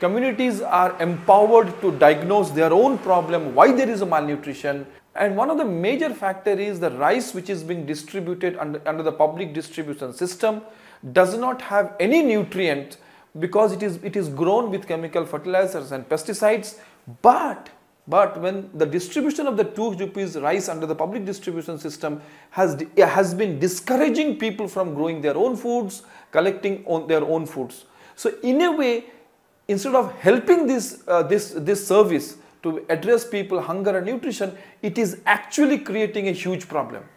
Communities are empowered to diagnose their own problem, why there is a malnutrition. And one of the major factors is the rice which is being distributed under, under the public distribution system does not have any nutrient because it is, it is grown with chemical fertilizers and pesticides. But but when the distribution of the 2 rupees rice under the public distribution system has, has been discouraging people from growing their own foods, collecting on their own foods. So in a way, instead of helping this, uh, this, this service to address people hunger and nutrition, it is actually creating a huge problem.